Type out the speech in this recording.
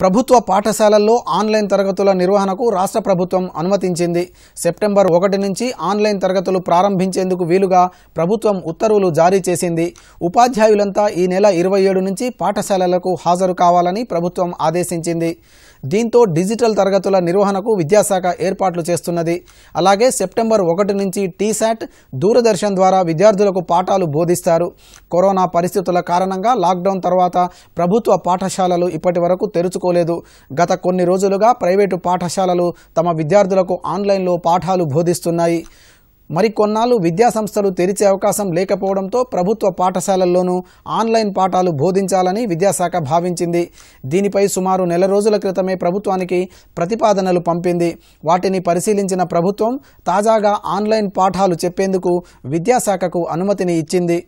ప్రభుత్వ పాఠశాలల్లో ఆన్లైన్ తరగతుల నిర్వహణకు రాష్ట్ర ప్రభుత్వం అనుమతించింది సెప్టెంబర్ ఒకటి నుంచి ఆన్లైన్ తరగతులు ప్రారంభించేందుకు వీలుగా ప్రభుత్వం ఉత్తర్వులు జారీ చేసింది ఉపాధ్యాయులంతా ఈ నెల ఇరవై ఏడు నుంచి పాఠశాలలకు హాజరు కావాలని ప్రభుత్వం ఆదేశించింది దీంతో డిజిటల్ తరగతుల నిర్వహణకు విద్యాశాఖ ఏర్పాట్లు చేస్తున్నది అలాగే సెప్టెంబర్ ఒకటి నుంచి టీశాట్ దూరదర్శన్ ద్వారా విద్యార్థులకు పాఠాలు బోధిస్తారు కరోనా పరిస్థితుల కారణంగా లాక్డౌన్ తర్వాత ప్రభుత్వ పాఠశాలలు ఇప్పటి వరకు తెరుచుకోలేదు గత కొన్ని రోజులుగా ప్రైవేటు పాఠశాలలు తమ విద్యార్థులకు ఆన్లైన్లో పాఠాలు బోధిస్తున్నాయి మరికొన్నాళ్ళు సంస్థలు తెరిచే అవకాశం లేకపోవడంతో ప్రభుత్వ పాఠశాలల్లోనూ ఆన్లైన్ పాఠాలు బోధించాలని విద్యాశాఖ భావించింది దీనిపై సుమారు నెల రోజుల క్రితమే ప్రభుత్వానికి ప్రతిపాదనలు పంపింది వాటిని పరిశీలించిన ప్రభుత్వం తాజాగా ఆన్లైన్ పాఠాలు చెప్పేందుకు విద్యాశాఖకు అనుమతిని ఇచ్చింది